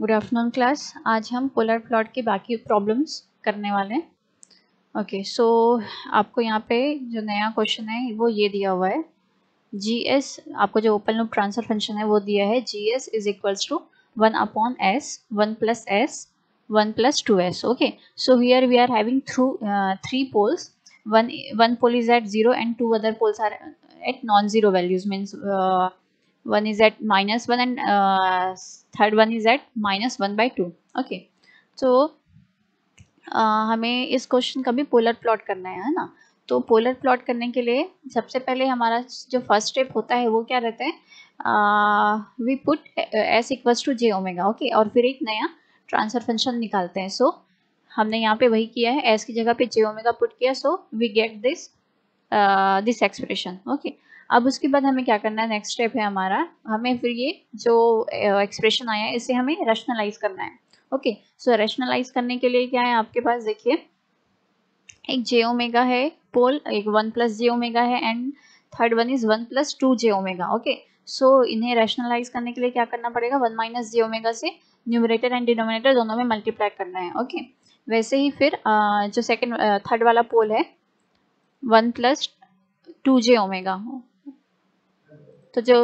Good afternoon class आज हम polar plot के बाकी प्रॉब्लम्स करने वाले हैं ओके सो आपको यहाँ पे जो नया क्वेश्चन है वो ये दिया हुआ है जी एस आपको जो ओपन लूप ट्रांसफर फंक्शन है वो दिया है G S is equals to one upon S one plus S one plus two S okay so we are we are having through three poles one one pole is at zero and two other poles are at non zero values means one is at minus one and uh, third one is at minus one by two. okay so uh, हमें इस question का भी polar plot करना है है ना तो polar plot करने के लिए सबसे पहले हमारा जो फर्स्ट स्टेप होता है वो क्या रहता है we put S equals to J omega okay और फिर एक नया ट्रांसफर फंक्शन निकालते हैं सो so, हमने यहाँ पे वही किया है एस की जगह पे जे ओमेगा पुट किया so we get this this expression okay अब उसके बाद हमें क्या करना है नेक्स्ट स्टेप है हमारा हमें फिर ये जो एक्सप्रेशन आया है इसे हमें रेशनलाइज करना है ओके सो रेशनलाइज करने के लिए क्या है आपके पास देखिए एक जे ओमेगा है पोल एक वन प्लस जे ओमेगा है and third one is one plus two J omega okay so इन्हें रैशनलाइज करने के लिए क्या करना पड़ेगा वन माइनस जे ओमेगा से न्यूमरेटर एंड डिनोमिनेटर दोनों में मल्टीप्लाई करना है ओके वैसे ही फिर जो सेकेंड थर्ड वाला पोल है one plus two J omega तो जो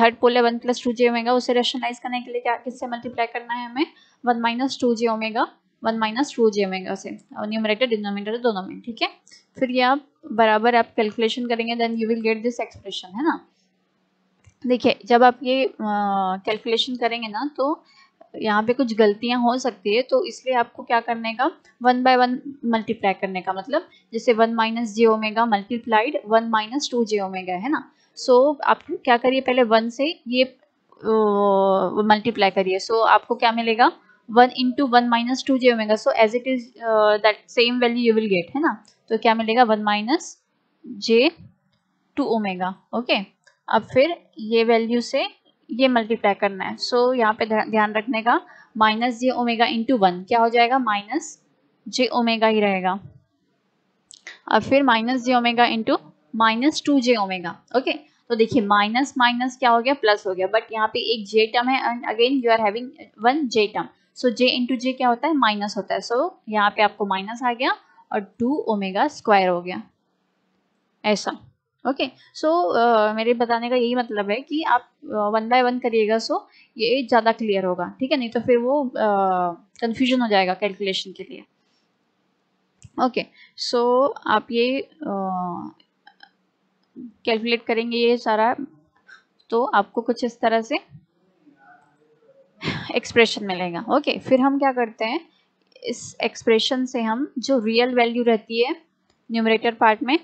थर्ड पोल है one plus two J omega उसे रेशनलाइज करने के लिए क्या किससे मल्टीप्लाई करना है हमें one minus two J omega one minus two J omega से और न्यूमरेटर डिनोमिनेटर दोनों में ठीक है फिर ये आप बराबर आप कैलकुलेशन करेंगे then you will get this expression है ना देखिए जब आप ये कैलकुलेशन करेंगे ना तो यहाँ पे कुछ गलतियाँ हो सकती है तो इसलिए आपको क्या करने का वन बाय वन मल्टीप्लाई करने का मतलब जैसे one minus J omega multiplied one minus two J omega है ना सो so, आप क्या करिए पहले वन से ये मल्टीप्लाई करिए सो आपको क्या मिलेगा one into one minus two J omega so as it is that same value you will get है ना तो क्या मिलेगा one minus J two omega okay अब फिर ये वैल्यू से ये मल्टीप्लाई करना है सो so, यहाँ पे ध्यान रखने का minus J omega into one क्या हो जाएगा माइनस जे ओमेगा ही रहेगा अब फिर minus J omega into minus two J omega okay तो देखिए माइनस माइनस क्या हो गया प्लस हो गया बट यहाँ पे एक जे टर्म है and again you are having one J term so J into J क्या होता है माइनस होता है सो so, यहाँ पे आपको माइनस आ गया और टू ओमेगा स्क्वायर हो गया ऐसा okay okay. So so, uh, मेरे बताने का यही मतलब है कि आप वन बाय वन करिएगा सो ये ज़्यादा क्लियर होगा ठीक है नहीं तो फिर वो कन्फ्यूजन uh, हो जाएगा कैलकुलेशन के लिए ओके okay. सो so, आप ये uh, कैलकुलेट करेंगे ये सारा तो आपको कुछ इस तरह से एक्सप्रेशन मिलेगा ओके फिर हम क्या करते हैं इस एक्सप्रेशन से हम जो रियल वैल्यू रहती है न्यूमरेटर पार्ट में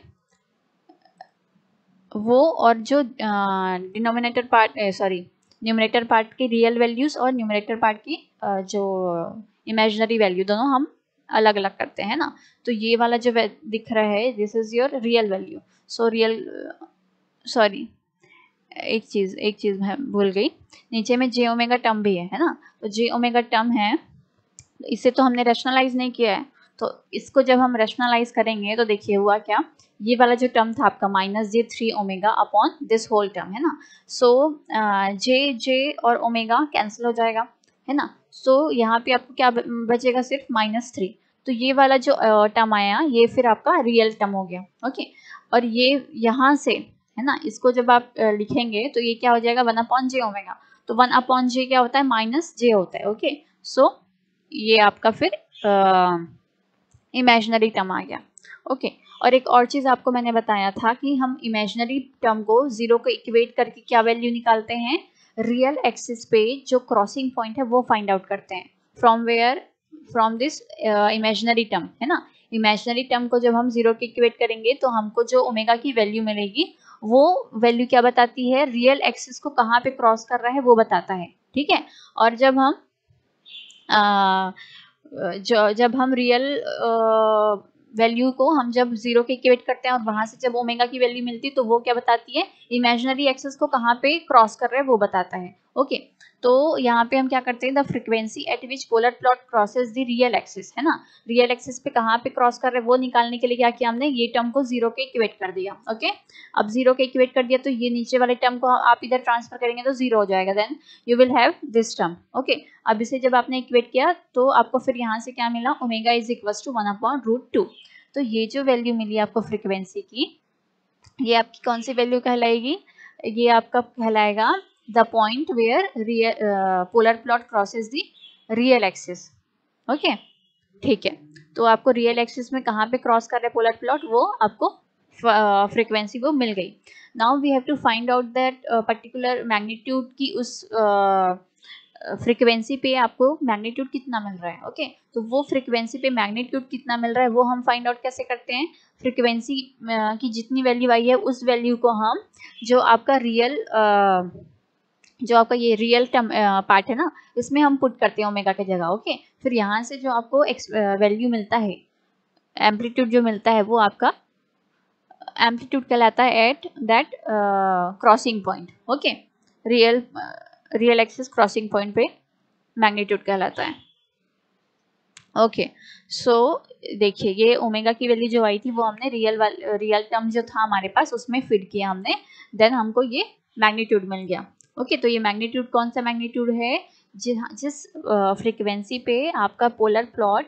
वो और जो denominator part sorry numerator part की रियल वैल्यूज़ और न्यूमरेटर पार्ट की आ, जो इमेजनरी वैल्यू दोनों हम अलग अलग करते हैं ना तो ये वाला जो दिख रहा है this is your real value so real sorry एक चीज़ एक चीज़ मैं भूल गई नीचे में जे ओमेगा टर्म भी है है ना तो जे ओमेगा टर्म है इसे तो हमने रेशनलाइज नहीं किया है तो इसको जब हम रेशनलाइज करेंगे तो देखिए हुआ क्या ये वाला जो टर्म था आपका minus J three omega upon this whole term है ना सो so, जे जे और ओमेगा कैंसिल हो जाएगा है ना सो so, यहाँ पे आपको क्या बचेगा सिर्फ माइनस थ्री तो ये वाला जो टर्म आया ये फिर आपका रियल टर्म हो गया ओके और ये यहाँ से है ना इसको जब आप लिखेंगे तो ये क्या हो जाएगा वन अपॉन जे होगा तो वन अपॉन जे क्या होता है माइनस जे होता है ओके सो so, ये आपका फिर इमेजनरी टर्म आ गया ओके और एक और चीज़ आपको मैंने बताया था कि हम इमेजनरी टर्म को ज़ीरो को इक्वेट करके क्या वैल्यू निकालते हैं रियल एक्सिस पे जो क्रॉसिंग पॉइंट है वो फाइंड आउट करते हैं from where from this imaginary term है ना इमेजिनरी टर्म को जब हम जीरो के इक्वेट करेंगे तो हमको जो ओमेगा की वैल्यू मिलेगी वो वैल्यू क्या बताती है रियल एक्सिस को कहाँ पे क्रॉस कर रहा है वो बताता है ठीक है और जब हम आ, uh, uh, जब हम रियल वैल्यू को हम जब जीरो के इक्वेट करते हैं और वहां से जब ओमेगा की वैल्यू मिलती है तो वो क्या बताती है इमेजिनरी एक्सेस को कहाँ पे क्रॉस कर रहे हैं वो बताता है ओके okay. तो यहाँ पे हम क्या करते हैं the frequency at which polar plot crosses the real axis है ना रियल एक्सेस पे कहाँ पे क्रॉस कर रहे हैं वो निकालने के लिए क्या किया हमने ये टर्म को जीरो के इक्वेट कर दिया ओके अब जीरो के इक्वेट कर दिया तो ये नीचे वाले टर्म को आप इधर ट्रांसफर करेंगे तो जीरो हो जाएगा then you will have this term okay अब इसे जब आपने इक्वेट किया तो आपको फिर यहाँ से क्या मिला omega is equal to one upon root two तो ये जो वैल्यू मिली आपको फ्रिक्वेंसी की ये आपकी कौन सी वैल्यू कहलाएगी ये आपका कहलाएगा the point where real polar plot crosses the real axis okay ठीक है तो आपको रियल एक्सिस में कहाँ पे क्रॉस कर रहे पोलर प्लॉट वो आपको फ्रिक्वेंसी uh, वो मिल गई now we have to find out that particular magnitude की उस uh, फ्रिक्वेंसी पे आपको मैग्नीट्यूड कितना मिल रहा है ओके तो वो फ्रिक्वेंसी पे मैग्नीट्यूड कितना मिल रहा है वो हम फाइंड आउट कैसे करते हैं फ्रिक्वेंसी की जितनी वैल्यू आई है उस वैल्यू को हम जो आपका रियल जो आपका ये रियल टर्म पार्ट है ना इसमें हम पुट करते हैं ओमेगा की जगह ओके फिर यहाँ से जो आपको वैल्यू मिलता है एम्पलीट्यूड जो मिलता है वो आपका एम्पलीट्यूड कहलाता है at that crossing point okay real real axis crossing point पे मैग्नीट्यूड कहलाता है ओके सो देखिए ये ओमेगा की वैल्यू जो आई थी वो हमने रियल रियल टर्म जो था हमारे पास उसमें फिट किया हमने देन हमको ये मैग्नीट्यूड मिल गया ओके okay, तो ये मैग्नीट्यूड कौन सा मैग्नीट्यूड है जहाँ जिस फ्रिक्वेंसी पे आपका पोलर प्लॉट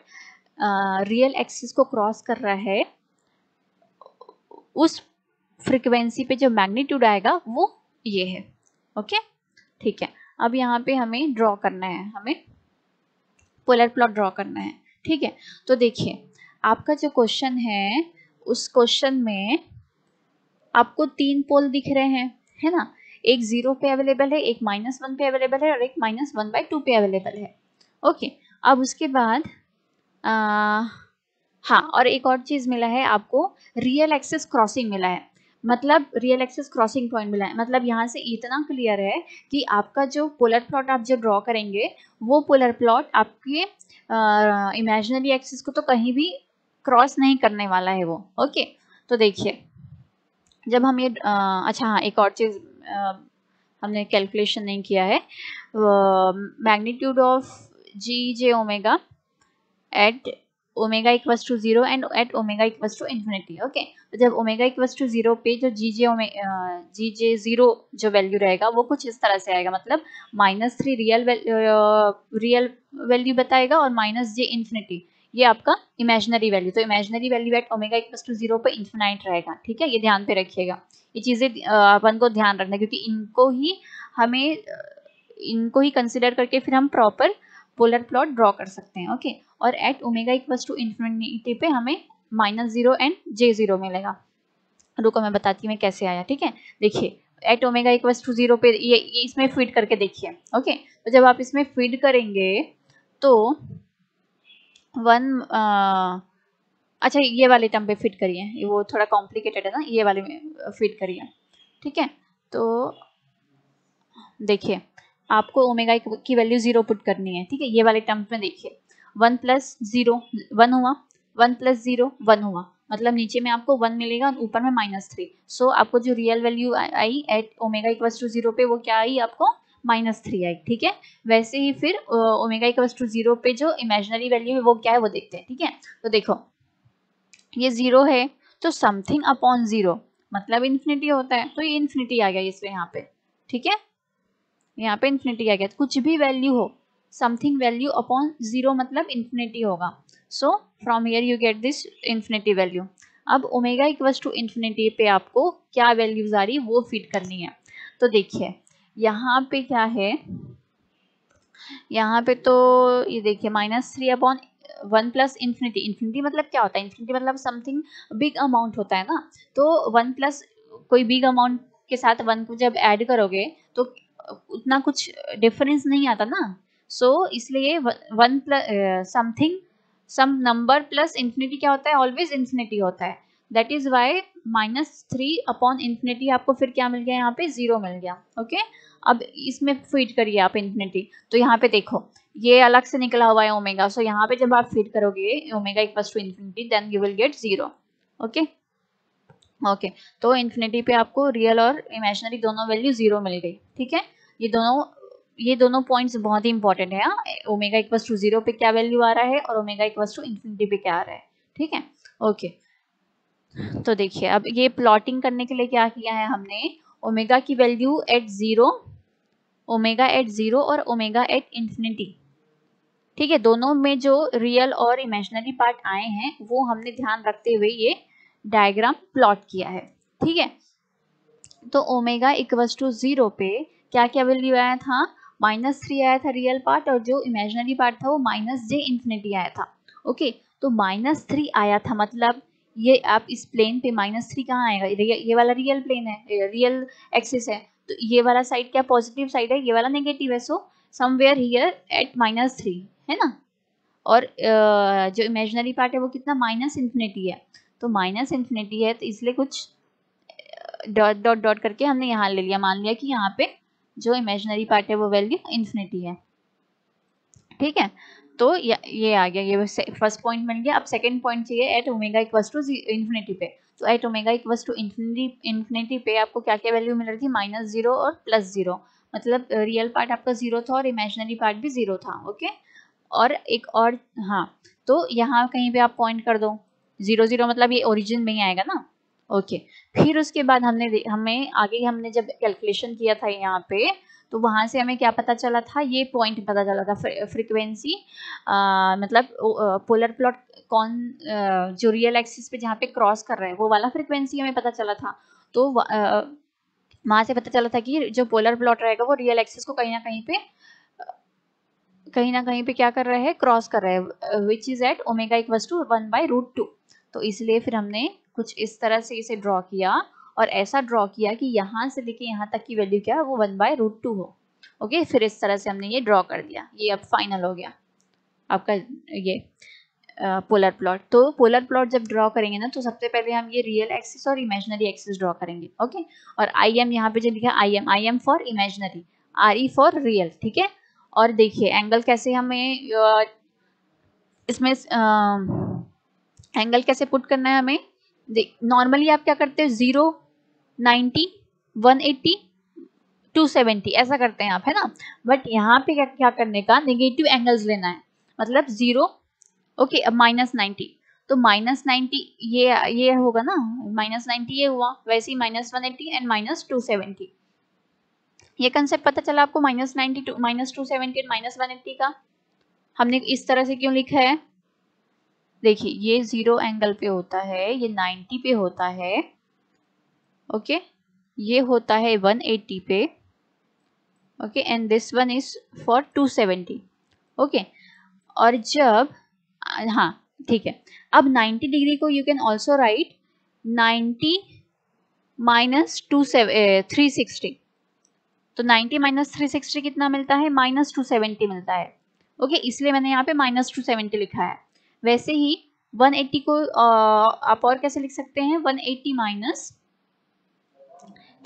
रियल एक्सिस को क्रॉस कर रहा है उस फ्रिक्वेंसी पे जो मैग्नीट्यूड आएगा वो ये है ओके okay? ठीक है अब यहाँ पे हमें ड्रॉ करना है हमें पोलर प्लॉट ड्रॉ करना है ठीक है तो देखिए आपका जो क्वेश्चन है उस क्वेश्चन में आपको तीन पोल दिख रहे हैं है ना एक जीरो पे अवेलेबल है एक माइनस वन पे अवेलेबल है और एक माइनस वन बाई टू पे अवेलेबल है ओके अब उसके बाद आ, हाँ और एक और चीज़ मिला है आपको रियल एक्सेस क्रॉसिंग मिला है मतलब रियल एक्सिस क्रॉसिंग पॉइंट मिला है मतलब यहाँ से इतना क्लियर है कि आपका जो पोलर प्लॉट आप जो ड्रॉ करेंगे वो पोलर प्लॉट आपके इमेजनरी एक्सिस को तो कहीं भी क्रॉस नहीं करने वाला है वो ओके तो देखिए जब हम ये आ, अच्छा हाँ एक और चीज़ हमने कैलकुलेशन नहीं किया है magnitude of G J omega at omega equals to zero and at omega equals to infinity okay जब ओमेगा इक्वल टू जीरो पे जो जी जे जी जे जीरो जो वैल्यू रहेगा वो कुछ इस तरह से आएगा मतलब minus three real real value बताएगा और माइनस जे इन्फिनिटी ये आपका इमेजिनरी वैल्यू तो imaginary value at omega equal to zero पर इन्फिनाइट रहेगा ठीक है ये ध्यान पे रखिएगा ये चीज़ें अपन को ध्यान रखना क्योंकि इनको ही हमें इनको ही कंसिडर करके फिर हम प्रॉपर पोलर प्लॉट ड्रॉ कर सकते हैं ओके और at omega equal to infinity पे हमें minus zero and J zero मिलेगा रुको मैं बताती हूँ मैं कैसे आया ठीक है देखिए at omega equals to zero पे ये, ये इसमें फीड करके देखिए ओके तो जब आप इसमें फीड करेंगे तो वन आ, अच्छा ये वाले टर्म पे फिट करिए वो थोड़ा कॉम्प्लिकेटेड है ना ये वाले में फिट करिए ठीक है तो देखिए आपको ओमेगा की वैल्यू जीरो पुट करनी है ठीक है ये वाले टर्म्स में देखिए वन प्लस जीरो वन हुआ वन प्लस जीरो वन हुआ मतलब नीचे में आपको वन मिलेगा और ऊपर में माइनस थ्री सो आपको जो रियल वैल्यू आई at omega equal to zero पे वो क्या आई आपको माइनस थ्री आई ठीक है वैसे ही फिर ओमेगा इक्वल टू जीरो पे जो इमेजिनरी वैल्यू है वो क्या है वो देखते हैं ठीक है थीके? तो देखो ये जीरो है तो समथिंग अपॉन जीरो मतलब इन्फिनिटी होता है तो ये इन्फिनिटी आ गया इसमें यहाँ पे ठीक है यहाँ पे इन्फिनिटी आ गया कुछ भी वैल्यू हो समथिंग वैल्यू अपॉन जीरो मतलब इन्फिनिटी होगा so from here you get this infinity value अब ओमेगा इक्वल्स टू इन्फिनिटी पे आपको क्या वैल्यूज आ रही है वो फिट करनी है तो देखिए यहाँ पे क्या है यहाँ पे तो ये देखिए minus three upon one plus infinity infinity मतलब क्या होता है इन्फिनिटी मतलब समथिंग बिग अमाउंट होता है ना तो वन प्लस कोई बिग अमाउंट के साथ वन को जब ऐड करोगे तो उतना कुछ डिफरेंस नहीं आता ना सो so, इसलिए one plus something some number plus infinity क्या होता है ऑलवेज इन्फिनिटी होता है that is why minus three upon infinity आपको फिर क्या मिल गया यहाँ पे जीरो मिल गया ओके okay? अब इसमें फिट करिए आप इन्फिनिटी तो यहाँ पे देखो ये अलग से निकला हुआ है ओमेगा सो so, यहाँ पे जब आप फिट करोगे omega equal to infinity then you will get zero okay okay तो इन्फिनिटी पे आपको रियल और इमेजनरी दोनों वैल्यू जीरो मिल गई ठीक है ये दोनों ये दोनों पॉइंट्स बहुत ही इंपॉर्टेंट है ओमेगा इक्वल टू जीरो पे क्या वैल्यू आ रहा है और ओमेगा इक्वल टू इन्फिनिटी पे क्या आ रहा है ठीक है ओके तो देखिए अब ये प्लॉटिंग करने के लिए क्या किया है हमने ओमेगा की value at zero omega at zero और ओमेगा एट इन्फिनिटी ठीक है दोनों में जो रियल और इमेजनरी पार्ट आए हैं वो हमने ध्यान रखते हुए ये डायग्राम प्लॉट किया है ठीक है तो ओमेगा इक्वस टू जीरो पे क्या क्या वैल्यू आया था माइनस थ्री आया था रियल पार्ट और जो इमेजनरी पार्ट था वो माइनस जे इन्फिनिटी आया था ओके तो माइनस थ्री आया था मतलब ये आप इस प्लेन पे माइनस थ्री कहाँ आएगा ये वाला रियल प्लेन है रियल एक्सिस है तो ये वाला साइड क्या पॉजिटिव साइड है ये वाला नेगेटिव है so somewhere here at minus three है ना और जो इमेजनरी पार्ट है वो कितना माइनस इन्फिनिटी है तो माइनस इन्फिनिटी है तो इसलिए कुछ डॉट डॉट डॉट करके हमने यहाँ ले लिया मान लिया कि यहाँ पे जो इमेजनरी पार्ट है वो वैल्यू इन्फिनिटी है ठीक है तो ये आ गया ये फर्स्ट पॉइंट बन गया अब सेकंड पॉइंट चाहिए at omega equals to infinity पे तो at omega equals to infinity infinity पे आपको क्या क्या वैल्यू मिल रही थी माइनस जीरो और प्लस जीरो मतलब रियल पार्ट आपका जीरो था और इमेजनरी पार्ट भी जीरो था ओके और एक और हाँ तो यहाँ कहीं पर आप पॉइंट कर दो जीरो जीरो मतलब ये ओरिजिन में ही आएगा ना ओके फिर उसके बाद हमने हमें आगे हमने जब कैलकुलेशन किया था यहाँ पे तो वहाँ से हमें क्या पता चला था ये पॉइंट पता चला था फ्रिक्वेंसी मतलब पोलर प्लॉट कौन आ, जो रियल एक्सिस पे जहाँ पे क्रॉस कर रहे हैं वो वाला फ्रिक्वेंसी हमें पता चला था तो वहाँ से पता चला था कि जो पोलर प्लॉट रहेगा वो रियल एक्सिस को कहीं ना कहीं पे कहीं ना कहीं पे क्या कर रहे हैं क्रॉस कर रहे हैं which is at omega equals to one by root two तो इसलिए फिर हमने कुछ इस तरह से इसे ड्रॉ किया और ऐसा ड्रॉ किया कि यहाँ से लेके यहाँ तक की वैल्यू क्या है वो वन बाय रूट टू हो ओके फिर इस तरह से हमने ये ड्रॉ कर दिया ये अब फाइनल हो गया आपका ये पोलर प्लॉट तो पोलर प्लॉट जब ड्रॉ करेंगे ना तो सबसे पहले हम ये रियल एक्सिस और इमेजनरी एक्सिस ड्रॉ करेंगे ओके और आई एम यहाँ पे जो लिखा I M I M for imaginary R E for real ठीक है और देखिए एंगल कैसे हमें इसमें एंगल कैसे पुट करना है हमें नॉर्मली आप क्या करते हो zero ninety one eighty two seventy ऐसा करते हैं आप है ना बट यहाँ पे क्या क्या करने का नेगेटिव एंगल्स लेना है मतलब जीरो ओके अब माइनस नाइन्टी तो माइनस नाइन्टी ये ये होगा ना माइनस नाइन्टी ये हुआ वैसे ही minus one eighty and minus two seventy ये कंसेप्ट पता चला आपको minus ninety to minus two seventy and minus one eighty का हमने इस तरह से क्यों लिखा है देखिए ये ज़ीरो एंगल पे होता है ये नाइन्टी पे होता है ओके ये होता है वन एट्टी पे okay and this one is for two seventy okay और जब हाँ ठीक है अब नाइन्टी डिग्री को you can also write ninety minus two seven three sixty तो नाइन्टी माइनस थ्री सिक्सटी कितना मिलता है माइनस टू सेवेंटी मिलता है ओके okay, इसलिए मैंने यहाँ पे माइनस टू सेवेंटी लिखा है वैसे ही 180 को आप और कैसे लिख सकते हैं 180 eighty minus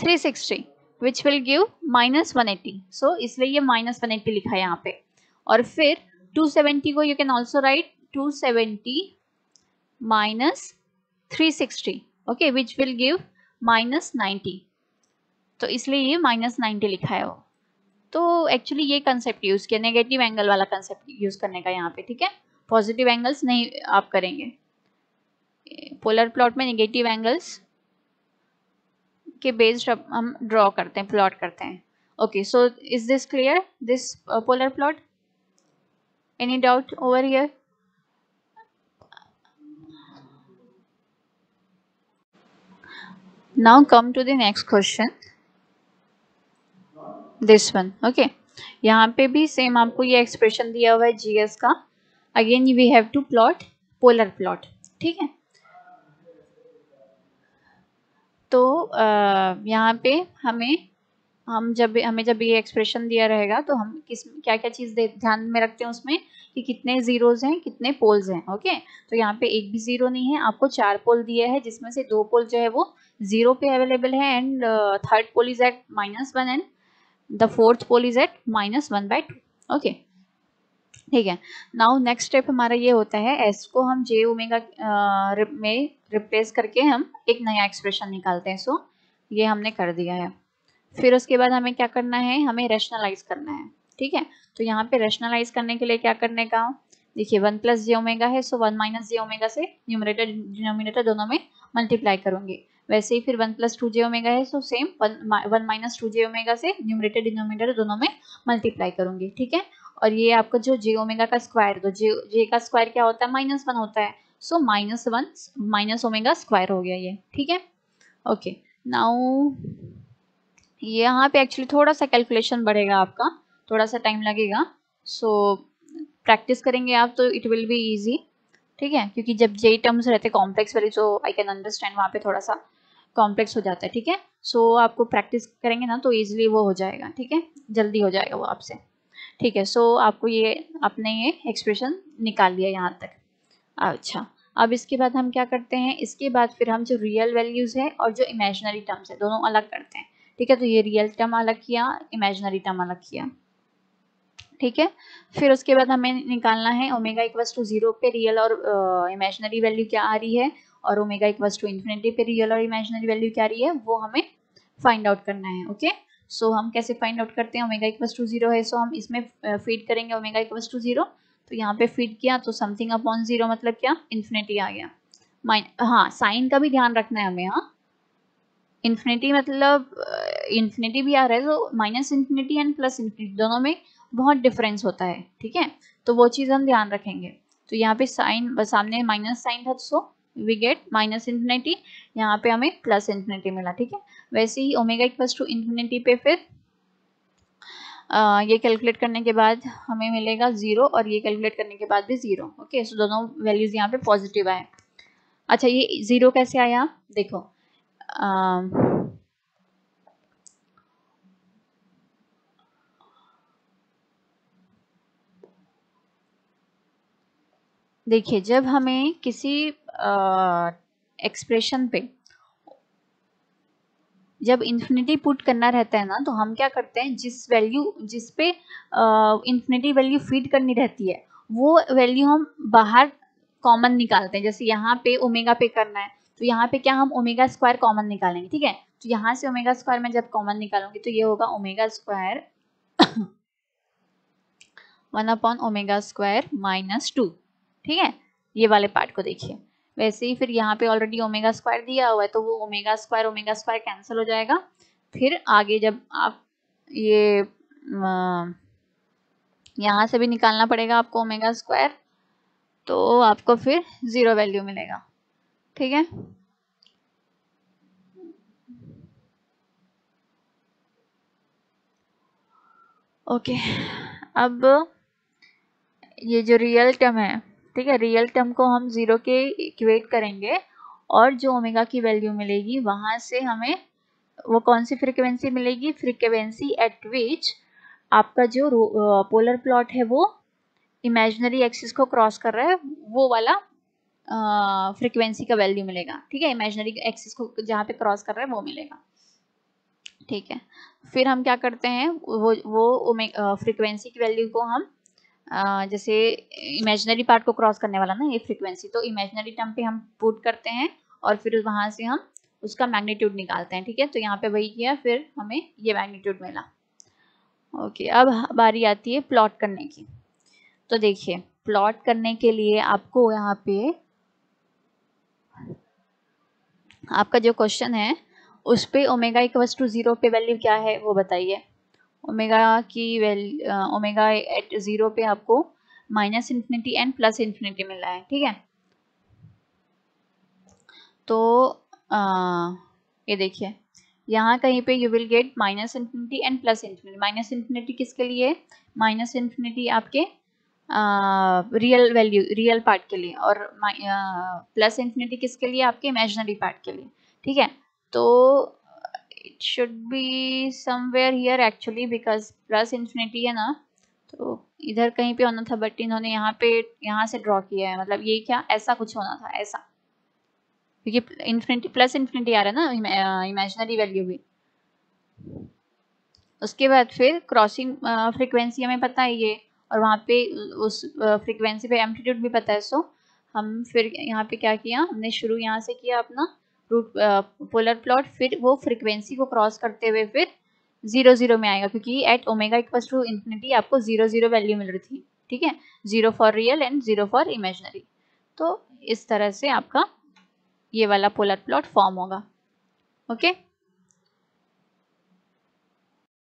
three sixty which will give minus one eighty so इसलिए ये माइनस वन एट्टी लिखा है यहाँ पे और फिर 270 को you can also write 270 seventy minus three sixty okay which will give minus ninety तो इसलिए ये माइनस नाइन्टी लिखा है वो तो एक्चुअली ये कंसेप्ट यूज़ किया नेगेटिव एंगल वाला कंसेप्ट यूज़ करने का यहाँ पे ठीक है पॉजिटिव एंगल्स नहीं आप करेंगे पोलर प्लॉट में निगेटिव एंगल्स के बेस्ड हम ड्रॉ करते हैं प्लॉट करते हैं okay so is this clear this polar plot any doubt over here now come to the next question this one okay यहाँ पे भी सेम आपको ये एक्सप्रेशन दिया हुआ है जीएस का again we have to plot polar plot ठीक है तो यहाँ पे हमें हम जब हमें जब ये एक्सप्रेशन दिया रहेगा तो हम किस क्या क्या चीज़ ध्यान में रखते हैं उसमें कि कितने ज़ीरोज़ हैं कितने पोल्स हैं ओके तो यहाँ पे एक भी ज़ीरो नहीं है आपको चार पोल दिया है जिसमें से दो पोल जो है वो ज़ीरो पे अवेलेबल है and third pole is at minus one and the fourth pole is at minus one by two okay ठीक है नाउ नेक्स्ट स्टेप हमारा ये होता है एस को हम जे ओमेगा में रिप्लेस करके हम एक नया एक्सप्रेशन निकालते हैं सो ये हमने कर दिया है फिर उसके बाद हमें क्या करना है हमें रेशनलाइज करना है ठीक है तो यहाँ पे रेशनलाइज करने के लिए क्या करने का देखिए वन प्लस जे ओमेगा है so one minus J omega से न्यूमरेटर डिनोमिनेटर दोनों में मल्टीप्लाई करूंगी वैसे ही फिर one plus two J omega है so same one minus two J omega से न्यूमरेटर डिनोमिनेटर दोनों में मल्टीप्लाई करूंगी ठीक है और ये आपका जो जे ओमेगा का स्क्वायर तो जे जे का स्क्वायर क्या होता है माइनस वन होता है so minus one minus omega square हो गया ये ठीक है ओके नाउ यहाँ पे एक्चुअली थोड़ा सा कैलकुलेशन बढ़ेगा आपका थोड़ा सा टाइम लगेगा सो so, प्रैक्टिस करेंगे आप तो इट विल बी ईजी ठीक है क्योंकि जब जे टर्म्स रहते कॉम्प्लेक्स वाली सो आई कैन अंडरस्टैंड वहाँ पे थोड़ा सा कॉम्प्लेक्स हो जाता है ठीक है सो so, आपको प्रैक्टिस करेंगे ना तो ईजिली वो हो जाएगा ठीक है जल्दी हो जाएगा वो आपसे ठीक है सो आपको ये आपने ये एक्सप्रेशन निकाल लिया यहाँ तक अच्छा अब इसके बाद हम क्या करते हैं इसके बाद फिर हम जो रियल वैल्यूज़ है और जो इमेजनरी टर्म्स है दोनों अलग करते हैं ठीक है तो ये रियल टर्म अलग किया इमेजनरी टर्म अलग किया ठीक है फिर उसके बाद हमें निकालना है ओमेगा इक्वस टू जीरो पे रियल और इमेजनरी uh, वैल्यू क्या आ रही है और ओमेगा इक्वस टू इन्फिनिटी पे रियल और इमेजनरी वैल्यू क्या आ रही है वो हमें फाइंड आउट करना है ओके okay? सो so, हम कैसे फाइंड आउट करते हैं ओमेगा इक्वस टू जीरो है सो so, हम इसमें फीड करेंगे ओमेगा इक्वस टू जीरो तो यहाँ पे फीड किया तो समथिंग अपॉन जीरो मतलब क्या इन्फिनिटी आ गया माइन हाँ साइन का भी ध्यान रखना है हमें हाँ इन्फिनिटी मतलब इन्फिनिटी भी आ रहा है तो minus infinity and plus infinity दोनों में बहुत डिफरेंस होता है ठीक है तो वो चीज़ हम ध्यान रखेंगे तो यहाँ पे साइन सामने माइनस साइन था so we get minus infinity यहाँ पे हमें प्लस इन्फिनिटी मिला ठीक है वैसे ही ओमेगा इक्वल्स टू इन्फिनिटी पे फिर आ, ये कैलकुलेट करने के बाद हमें मिलेगा ज़ीरो और ये कैलकुलेट करने के बाद भी ज़ीरो ओके सो दोनों वैल्यूज़ यहाँ पे पॉजिटिव आए अच्छा ये ज़ीरो कैसे आया देखो आ, देखिए जब हमें किसी एक्सप्रेशन पे जब इन्फिनिटी पुट करना रहता है ना तो हम क्या करते हैं जिस वैल्यू जिस पे इन्फिनिटी वैल्यू फीड करनी रहती है वो वैल्यू हम बाहर कॉमन निकालते हैं जैसे यहाँ पे ओमेगा पे करना है तो यहाँ पे क्या हम ओमेगा स्क्वायर कॉमन निकालेंगे ठीक है तो यहाँ से ओमेगा स्क्वायर में जब कॉमन निकालूंगी तो ये होगा omega square one upon omega square minus two ठीक है ये वाले पार्ट को देखिए वैसे ही फिर यहाँ पे ऑलरेडी ओमेगा स्क्वायर दिया हुआ है तो वो omega square omega square cancel हो जाएगा फिर आगे जब आप ये यहाँ से भी निकालना पड़ेगा आपको ओमेगा स्क्वायर तो आपको फिर ज़ीरो वैल्यू मिलेगा ठीक है ओके okay. अब ये जो रियल टर्म है ठीक है रियल टर्म को हम ज़ीरो के इक्वेट करेंगे और जो ओमेगा की वैल्यू मिलेगी वहाँ से हमें वो कौन सी फ्रिक्वेंसी मिलेगी फ्रिक्वेंसी एट विच आपका जो पोलर प्लॉट है वो इमेजनरी एक्सिस को क्रॉस कर रहा है वो वाला फ्रिक्वेंसी का वैल्यू मिलेगा ठीक है इमेजनरी एक्सिस को जहाँ पे क्रॉस कर रहा है वो मिलेगा ठीक है फिर हम क्या करते हैं वो वो फ्रिक्वेंसी की वैल्यू को हम जैसे इमेजनरी पार्ट को क्रॉस करने वाला ना ये फ्रिक्वेंसी तो इमेजनरी टर्म पे हम पुट करते हैं और फिर वहाँ से हम उसका मैग्नीट्यूड निकालते हैं ठीक है तो यहाँ पे वही किया फिर हमें ये मैग्नीट्यूड मिला ओके अब बारी आती है प्लॉट करने की तो देखिए प्लॉट करने के लिए आपको यहाँ पे आपका जो क्वेश्चन है उस पर ओमेगा इक्वस टू ज़ीरो पे वैल्यू क्या है वो बताइए ओमेगा की वैल्यू ओमेगा एट ज़ीरो पे आपको minus infinity and plus infinity मिल रहा है ठीक है तो आ, ये देखिए यहाँ कहीं पे you will get minus infinity and plus infinity minus infinity किसके लिए माइनस इन्फिनिटी आपके रियल वैल्यू रियल पार्ट के लिए और प्लस इन्फिनिटी किसके लिए आपके इमेजनरी पार्ट के लिए ठीक है तो it should be somewhere here actually because plus infinity है ना तो इधर कहीं पे होना था बट इन्होंने यहाँ पे यहाँ से ड्रॉ किया है मतलब ये क्या ऐसा कुछ होना था ऐसा क्योंकि इन्फिनिटी प्लस इन्फिनिटी आ रहा है ना इमेजनरी वैल्यू भी उसके बाद फिर क्रॉसिंग फ्रिक्वेंसी हमें पता है ये और वहाँ पे उस फ्रिक्वेंसी पे एम्पलीट्यूड भी पता है सो हम फिर यहाँ पे क्या किया हमने शुरू यहाँ से किया अपना रूट पोलर प्लॉट फिर वो फ्रिक्वेंसी को क्रॉस करते हुए फिर जीरो जीरो में आएगा क्योंकि at omega equal to infinity आपको जीरो जीरो वैल्यू मिल रही थी ठीक है zero for real and zero for imaginary तो इस तरह से आपका ये वाला पोलर प्लॉट फॉर्म होगा ओके okay?